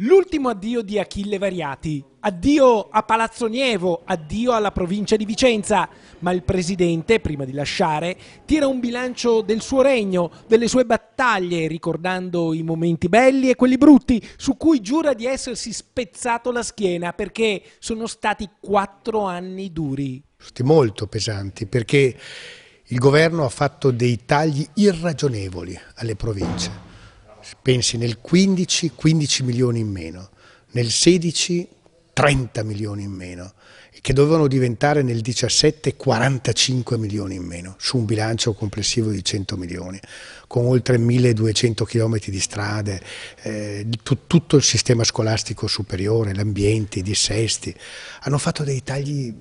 L'ultimo addio di Achille Variati. Addio a Palazzo Nievo, addio alla provincia di Vicenza. Ma il presidente, prima di lasciare, tira un bilancio del suo regno, delle sue battaglie, ricordando i momenti belli e quelli brutti, su cui giura di essersi spezzato la schiena perché sono stati quattro anni duri. Stati molto pesanti perché il governo ha fatto dei tagli irragionevoli alle province pensi nel 15, 15 milioni in meno, nel 16, 30 milioni in meno, che dovevano diventare nel 17 45 milioni in meno, su un bilancio complessivo di 100 milioni, con oltre 1200 chilometri di strade, eh, tu, tutto il sistema scolastico superiore, l'ambiente, i dissesti, hanno fatto dei tagli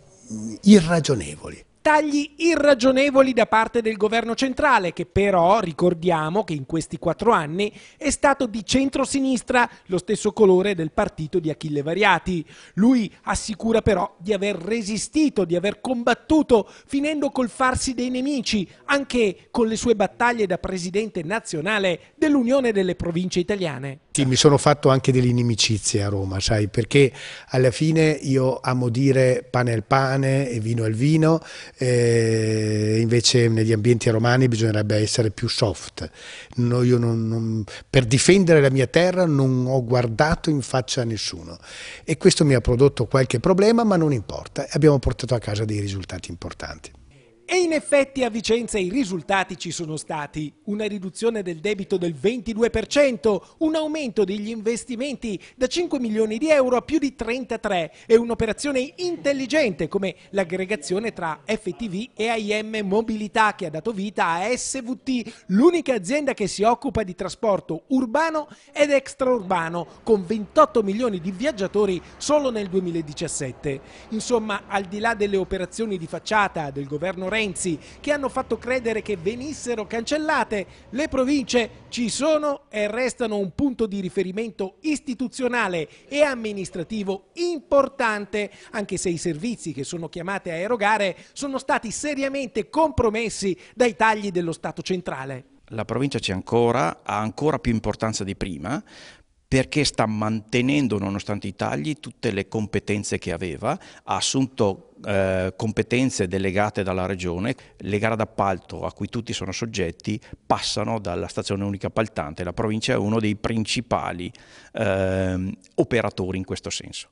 irragionevoli tagli irragionevoli da parte del governo centrale, che però ricordiamo che in questi quattro anni è stato di centrosinistra, lo stesso colore del partito di Achille Variati. Lui assicura però di aver resistito, di aver combattuto, finendo col farsi dei nemici, anche con le sue battaglie da presidente nazionale dell'Unione delle Province Italiane. Sì, mi sono fatto anche delle inimicizie a Roma, sai, perché alla fine io amo dire pane al pane e vino al vino, eh, invece negli ambienti romani bisognerebbe essere più soft. No, non, non, per difendere la mia terra non ho guardato in faccia a nessuno e questo mi ha prodotto qualche problema, ma non importa, abbiamo portato a casa dei risultati importanti. E in effetti a Vicenza i risultati ci sono stati. Una riduzione del debito del 22%, un aumento degli investimenti da 5 milioni di euro a più di 33 e un'operazione intelligente come l'aggregazione tra FTV e AIM Mobilità che ha dato vita a SVT, l'unica azienda che si occupa di trasporto urbano ed extraurbano con 28 milioni di viaggiatori solo nel 2017. Insomma, al di là delle operazioni di facciata del governo Renzi che hanno fatto credere che venissero cancellate. Le province ci sono e restano un punto di riferimento istituzionale e amministrativo importante, anche se i servizi che sono chiamate a erogare sono stati seriamente compromessi dai tagli dello Stato centrale la provincia c'è ancora, ha ancora più importanza di prima, perché sta mantenendo, nonostante i tagli, tutte le competenze che aveva, ha assunto eh, competenze delegate dalla regione, le gare d'appalto a cui tutti sono soggetti passano dalla stazione unica appaltante, la provincia è uno dei principali eh, operatori in questo senso.